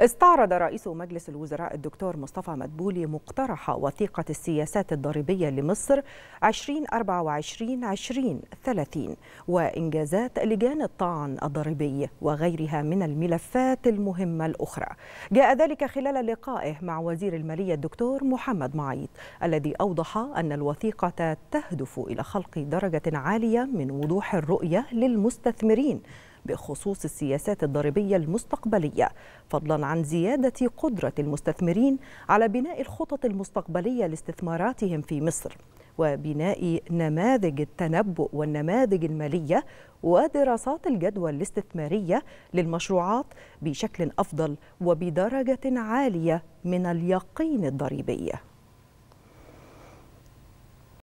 استعرض رئيس مجلس الوزراء الدكتور مصطفى مدبولي مقترح وثيقة السياسات الضريبية لمصر 2024-2030 وإنجازات لجان الطعن الضريبي وغيرها من الملفات المهمة الأخرى جاء ذلك خلال لقائه مع وزير المالية الدكتور محمد معيط الذي أوضح أن الوثيقة تهدف إلى خلق درجة عالية من وضوح الرؤية للمستثمرين بخصوص السياسات الضريبية المستقبلية فضلا عن زيادة قدرة المستثمرين على بناء الخطط المستقبلية لاستثماراتهم في مصر وبناء نماذج التنبؤ والنماذج المالية ودراسات الجدوى الاستثمارية للمشروعات بشكل أفضل وبدرجة عالية من اليقين الضريبي